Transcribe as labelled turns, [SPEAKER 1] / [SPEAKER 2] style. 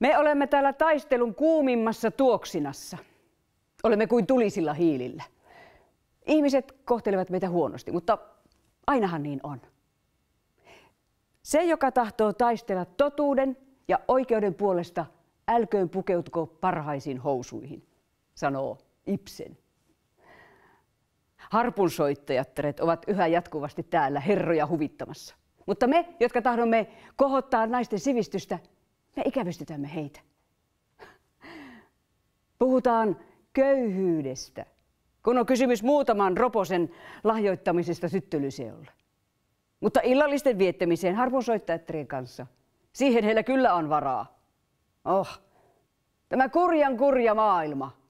[SPEAKER 1] Me olemme täällä taistelun kuumimmassa tuoksinassa. Olemme kuin tulisilla hiilillä. Ihmiset kohtelevat meitä huonosti, mutta ainahan niin on. Se, joka tahtoo taistella totuuden ja oikeuden puolesta, älköön pukeutuko parhaisiin housuihin, sanoo Ibsen. Harpunsoittajattaret ovat yhä jatkuvasti täällä herroja huvittamassa. Mutta me, jotka tahdomme kohottaa naisten sivistystä, me ikävystytämme heitä. Puhutaan köyhyydestä, kun on kysymys muutaman roposen lahjoittamisesta syttylyseolle. Mutta illallisten viettämiseen soittajattarien kanssa, siihen heillä kyllä on varaa. Oh, tämä kurjan kurja maailma.